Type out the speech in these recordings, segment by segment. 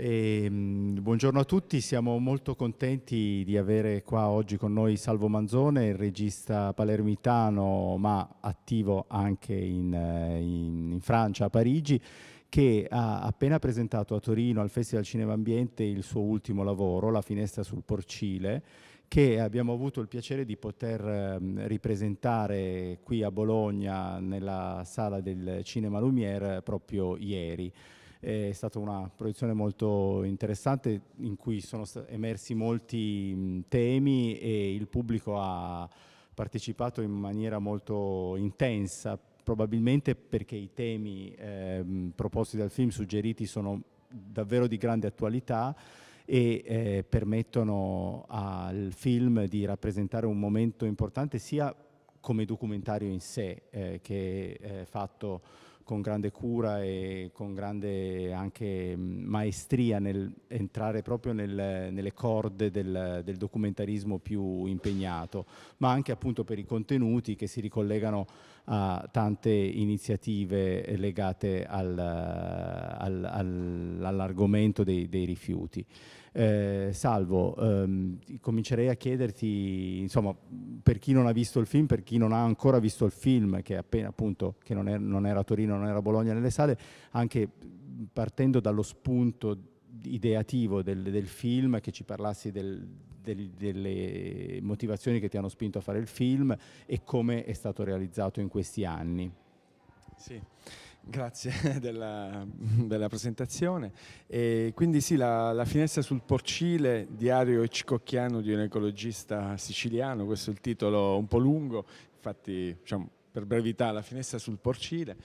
E, ehm, buongiorno a tutti, siamo molto contenti di avere qua oggi con noi Salvo Manzone, il regista palermitano ma attivo anche in, eh, in, in Francia, a Parigi, che ha appena presentato a Torino al Festival Cinema Ambiente il suo ultimo lavoro, La finestra sul porcile, che abbiamo avuto il piacere di poter ehm, ripresentare qui a Bologna nella sala del Cinema Lumière proprio ieri è stata una proiezione molto interessante in cui sono emersi molti temi e il pubblico ha partecipato in maniera molto intensa, probabilmente perché i temi eh, proposti dal film, suggeriti, sono davvero di grande attualità e eh, permettono al film di rappresentare un momento importante sia come documentario in sé eh, che fatto con grande cura e con grande anche maestria nel entrare proprio nel, nelle corde del, del, documentarismo più impegnato, ma anche appunto per i contenuti che si ricollegano a tante iniziative legate al, al, al, all'argomento dei, dei rifiuti. Eh, salvo, ehm, comincerei a chiederti, insomma, per chi non ha visto il film, per chi non ha ancora visto il film, che appena appunto, che non, è, non era a Torino, non era a Bologna nelle sale, anche partendo dallo spunto ideativo del, del, film, che ci parlassi del, del, delle motivazioni che ti hanno spinto a fare il film e come è stato realizzato in questi anni. Sì. Grazie della, della, presentazione. E quindi sì, la, la, finestra sul porcile, diario icicocchiano di un ecologista siciliano, questo è il titolo un po' lungo, infatti diciamo, per brevità la finestra sul porcile,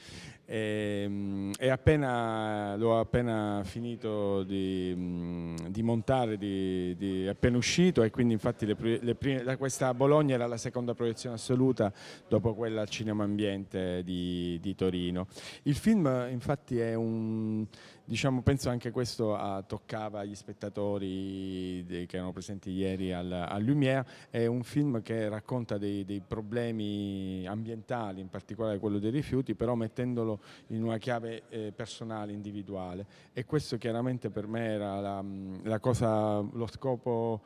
e, ehm, e appena, l'ho appena finito di, mm, di montare, di, di, appena uscito e quindi infatti le, le prime, questa Bologna era la seconda proiezione assoluta dopo quella al Cinema Ambiente di, di Torino. Il film infatti è un, diciamo, penso anche questo ah, toccava gli spettatori che erano presenti ieri al, a Lumière, è un film che racconta dei, dei problemi ambientali, in particolare quello dei rifiuti, però mettendolo solo in una chiave eh, personale, individuale. E questo chiaramente per me era la, la cosa, lo scopo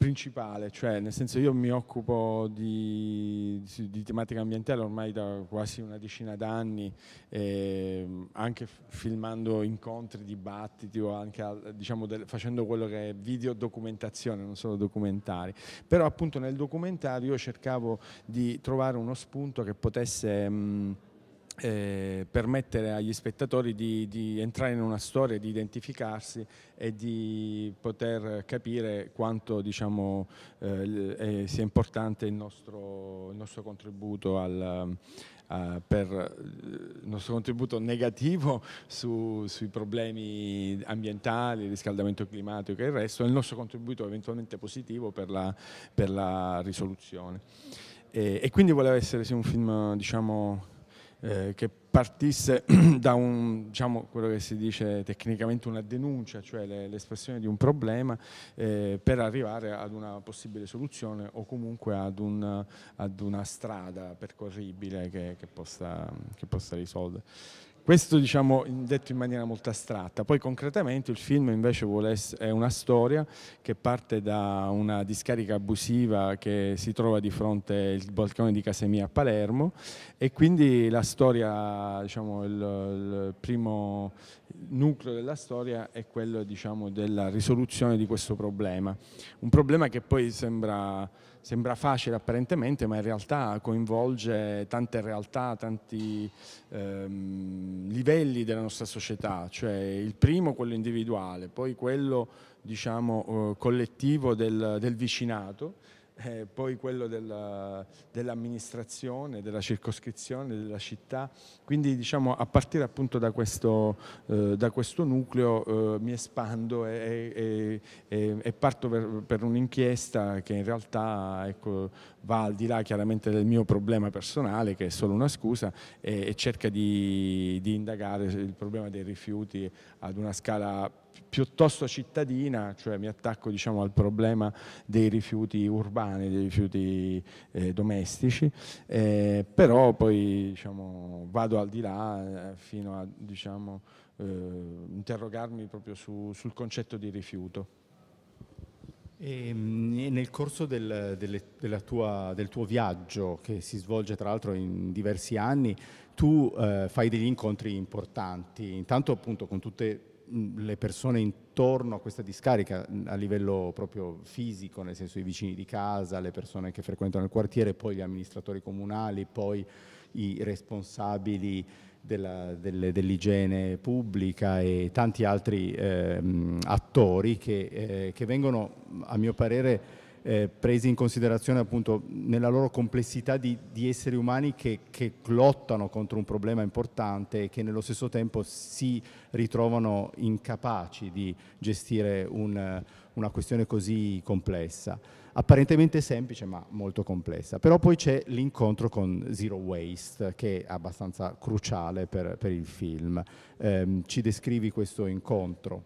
principale, cioè nel senso io mi occupo di, di tematica ambientale ormai da quasi una decina d'anni, eh, anche filmando incontri, dibattiti o anche diciamo, del, facendo quello che è video documentazione, non solo documentari. Però appunto nel documentario io cercavo di trovare uno spunto che potesse... Mh, eh, permettere agli spettatori di, di, entrare in una storia, di identificarsi e di poter capire quanto diciamo, eh, eh sia importante il nostro, il nostro contributo al, Uh, per il nostro contributo negativo su, sui problemi ambientali, riscaldamento climatico e il resto, e il nostro contributo eventualmente positivo per la, per la risoluzione. E, e, quindi voleva essere sì, un film, diciamo, eh, che partisse da un, diciamo, quello che si dice tecnicamente una denuncia, cioè l'espressione di un problema, eh, per arrivare ad una possibile soluzione o comunque ad, un, ad una strada percorribile che, che, possa, che possa risolvere. Questo diciamo detto in maniera molto astratta, poi concretamente il film invece essere, è una storia che parte da una discarica abusiva che si trova di fronte al balcone di Casemia a Palermo e quindi la storia, diciamo, il, il, primo nucleo della storia è quello diciamo, della risoluzione di questo problema, un problema che poi sembra Sembra facile apparentemente, ma in realtà coinvolge tante realtà, tanti ehm, livelli della nostra società, cioè il primo quello individuale, poi quello diciamo, eh, collettivo del, del vicinato, eh, poi quello della, dell'amministrazione, della circoscrizione, della città. Quindi diciamo, a partire appunto da questo, eh, da questo nucleo eh, mi espando e, e, e parto per, per, un'inchiesta che in realtà ecco, va al di là chiaramente del mio problema personale, che è solo una scusa, e, e cerca di, di indagare il problema dei rifiuti ad una scala più piuttosto cittadina, cioè mi attacco diciamo, al problema dei rifiuti urbani, dei rifiuti eh, domestici, eh, però poi diciamo, vado al di là eh, fino a diciamo, eh, interrogarmi proprio su, sul concetto di rifiuto. Ehm, e nel corso del, delle, tua, del, tuo viaggio, che si svolge tra l'altro in diversi anni, tu eh, fai degli incontri importanti, intanto appunto con tutte Mm, le persone intorno a questa discarica mm, a livello proprio fisico, nel senso i vicini di casa, le persone che frequentano il quartiere, poi gli amministratori comunali, poi i responsabili dell'igiene pubblica e tanti altri eh, attori che, eh, che, vengono, a mio parere, eh, presi in considerazione appunto nella loro complessità di, di esseri umani che, che, lottano contro un problema importante e che nello stesso tempo si ritrovano incapaci di gestire un, una questione così complessa. Apparentemente semplice ma molto complessa. Però poi c'è l'incontro con Zero Waste che è abbastanza cruciale per, per il film. Eh, ci descrivi questo incontro?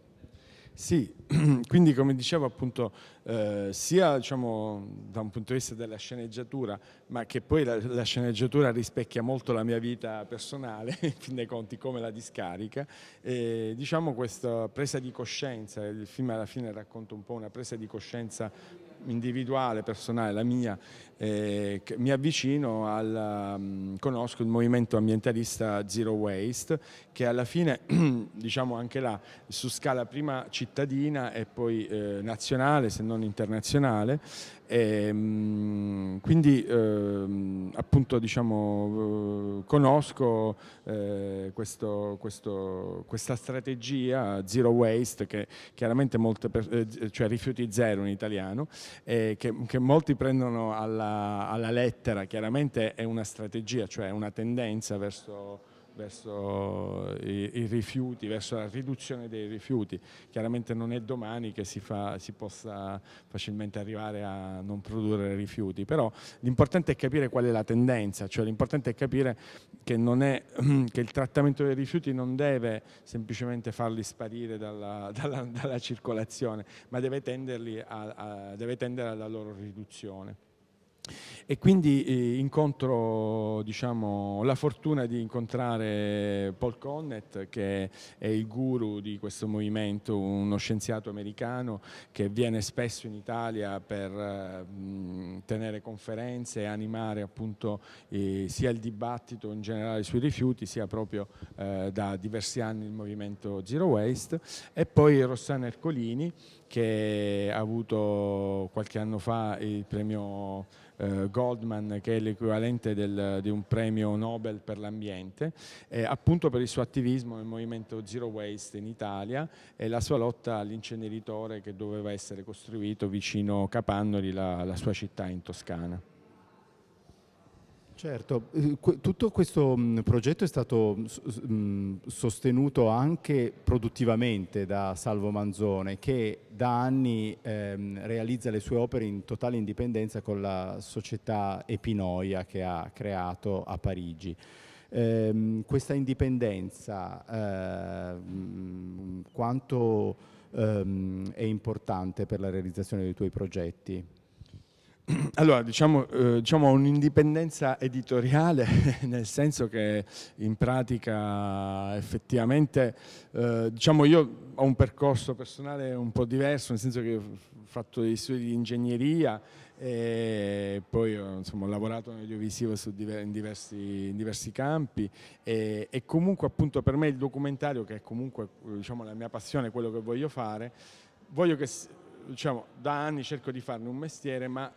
Sì, quindi come dicevo appunto eh, sia diciamo, da un punto di vista della sceneggiatura ma che poi la, la sceneggiatura rispecchia molto la mia vita personale in fin dei conti come la discarica e, diciamo questa presa di coscienza il film alla fine racconta un po' una presa di coscienza individuale, personale, la mia eh, mi avvicino al, um, conosco il movimento ambientalista Zero Waste che alla fine diciamo anche là su scala prima cittadina e poi eh, nazionale se non internazionale e, um, quindi eh, appunto diciamo eh, conosco eh, questo, questo, questa strategia Zero Waste che chiaramente molte eh, cioè rifiuti zero in italiano che, che molti prendono alla alla, lettera, chiaramente è una strategia, cioè una tendenza verso verso i, i, rifiuti, verso la riduzione dei rifiuti. Chiaramente non è domani che si, fa, si possa facilmente arrivare a non produrre rifiuti, però l'importante è capire qual è la tendenza, cioè l'importante è capire che, è, che, il trattamento dei rifiuti non deve semplicemente farli sparire dalla, dalla, dalla circolazione, ma deve, a, a, deve tendere alla loro riduzione e quindi eh, incontro diciamo, la fortuna di incontrare Paul Connett che è il guru di questo movimento, uno scienziato americano che viene spesso in Italia per eh, tenere conferenze e animare appunto, eh, sia il dibattito in generale sui rifiuti sia proprio eh, da diversi anni il movimento Zero Waste e poi Rossana Ercolini che ha avuto qualche anno fa il premio eh, Goldman, che è l'equivalente di un premio Nobel per l'ambiente, eh, appunto per il suo attivismo nel movimento Zero Waste in Italia e la sua lotta all'inceneritore che doveva essere costruito vicino Capannoli, la, la sua città in Toscana. Certo, eh, tutto questo mm, progetto è stato mm, sostenuto anche produttivamente da Salvo Manzone che da anni ehm, realizza le sue opere in totale indipendenza con la società Epinoia che ha creato a Parigi. Ehm, questa indipendenza, ehm, quanto è importante per la realizzazione dei tuoi progetti? Allora, diciamo, eh, diciamo un'indipendenza editoriale, nel senso che in pratica effettivamente, eh, diciamo io ho un percorso personale un po' diverso, nel senso che ho fatto dei studi di ingegneria e poi insomma, ho lavorato nell'audiovisivo in diversi, in, diversi, campi e, e, comunque appunto per me il documentario, che è comunque diciamo, la mia passione, quello che voglio fare, voglio che... Diciamo, da anni cerco di farne un mestiere, ma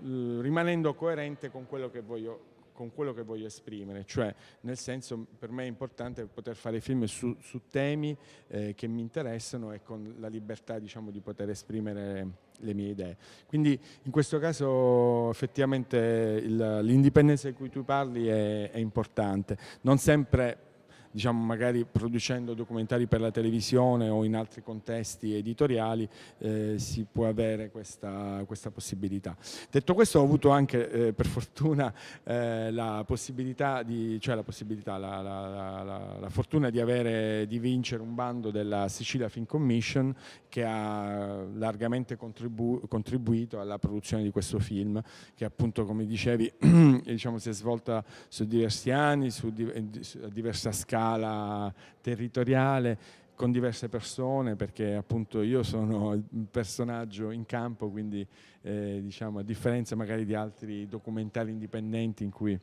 rimanendo coerente con quello che voglio con quello che voglio esprimere, cioè nel senso per me è importante poter fare film su, su temi eh, che mi interessano e con la libertà diciamo, di poter esprimere le mie idee. Quindi in questo caso effettivamente l'indipendenza di cui tu parli è, è importante, non sempre diciamo magari producendo documentari per la televisione o in altri contesti editoriali eh, si può avere questa, questa, possibilità. Detto questo ho avuto anche eh, per fortuna eh, la possibilità, di, cioè la, possibilità la, la, la, fortuna di, avere, di vincere un bando della Sicilia Film Commission che ha largamente contribu contribuito alla produzione di questo film che appunto come dicevi diciamo, si è svolta su diversi anni, su, di, eh, su a diversa scala scala territoriale con diverse persone perché appunto io sono un personaggio in campo quindi eh, diciamo a differenza magari di altri documentari indipendenti in cui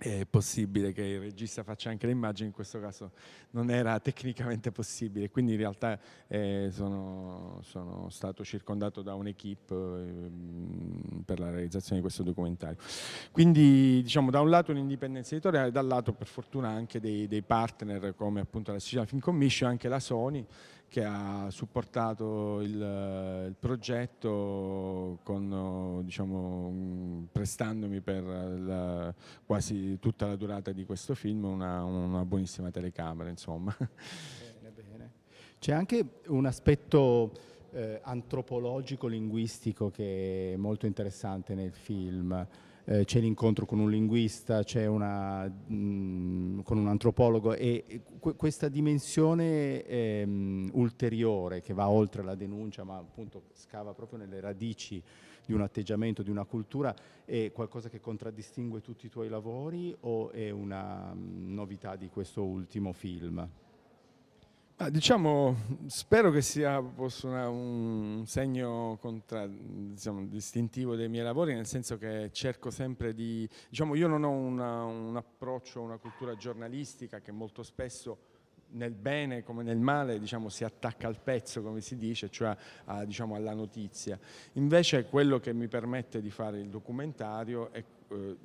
è possibile che il regista faccia anche le immagini, in questo caso non era tecnicamente possibile, quindi in realtà eh, sono, sono, stato circondato da un'equipe ehm, per la realizzazione di questo documentario. Quindi diciamo da un lato l'indipendenza editoriale, dall'altro per fortuna anche dei, dei partner come appunto la Sicilia Film Commission, anche la Sony, che ha supportato il, il progetto con, diciamo, prestandomi per la, quasi tutta la durata di questo film una, una buonissima telecamera. C'è anche un aspetto eh, antropologico-linguistico che è molto interessante nel film. Eh, c'è l'incontro con un linguista, c'è una mh, con un antropologo e qu questa dimensione ehm, ulteriore che va oltre la denuncia ma appunto scava proprio nelle radici di un atteggiamento, di una cultura, è qualcosa che contraddistingue tutti i tuoi lavori o è una mm, novità di questo ultimo film? Ah, diciamo, spero che sia una, un segno contra, diciamo, distintivo dei miei lavori, nel senso che cerco sempre di... Diciamo, io non ho una, un approccio, una cultura giornalistica che molto spesso nel bene come nel male diciamo, si attacca al pezzo, come si dice, cioè a, diciamo, alla notizia. Invece quello che mi permette di fare il documentario è... Eh,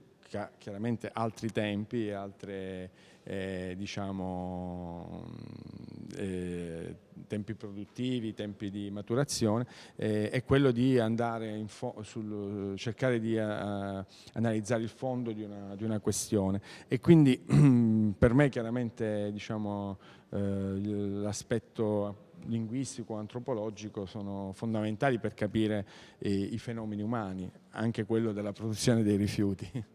chiaramente altri tempi e altre eh, diciamo, mm, eh, tempi produttivi, tempi di maturazione, eh, è quello di andare in sul, cercare di a, eh, analizzare il fondo di una, di una questione. E quindi per me chiaramente diciamo, eh, l'aspetto linguistico, antropologico sono fondamentali per capire eh, i fenomeni umani, anche quello della produzione dei rifiuti.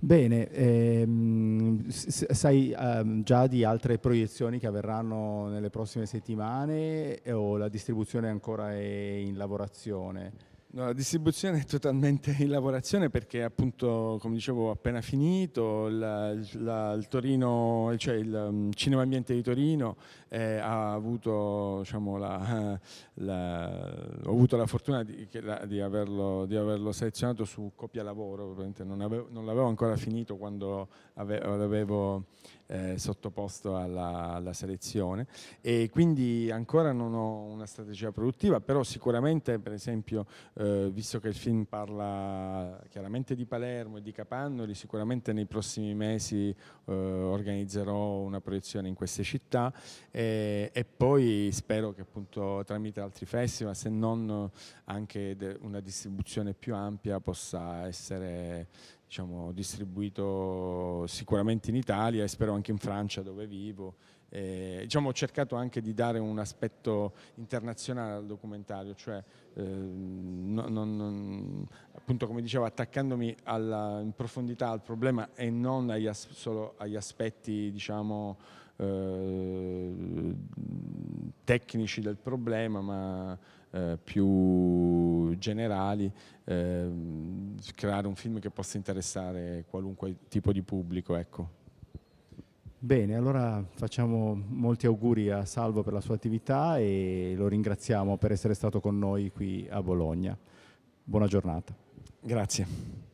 Bene, ehm, sai ehm, già di altre proiezioni che avverranno nelle prossime settimane eh, o la distribuzione ancora è in lavorazione? No, la distribuzione è totalmente in lavorazione perché appunto, come dicevo, ho appena finito, la, la, il, Torino, cioè il um, Cinema Ambiente di Torino eh, ha avuto, diciamo, la, la, ho avuto la fortuna di, la, di, averlo, di, averlo, selezionato su copia lavoro, non, avevo, non l'avevo ancora finito quando ave, l'avevo eh, sottoposto alla, alla, selezione e quindi ancora non ho una strategia produttiva, però sicuramente per esempio, eh, visto che il film parla chiaramente di Palermo e di Capannoli, sicuramente nei prossimi mesi eh, organizzerò una proiezione in queste città e, e, poi spero che appunto tramite altri festival, se non anche una distribuzione più ampia, possa essere diciamo, distribuito sicuramente in Italia e spero anche in Francia dove vivo. E, diciamo, ho cercato anche di dare un aspetto internazionale al documentario, cioè eh, non, non, appunto come dicevo attaccandomi alla, in profondità al problema e non agli as, solo agli aspetti diciamo, eh, tecnici del problema, ma eh, più generali, eh, creare un film che possa interessare qualunque tipo di pubblico. Ecco. Bene, allora facciamo molti auguri a Salvo per la sua attività e lo ringraziamo per essere stato con noi qui a Bologna. Buona giornata. Grazie.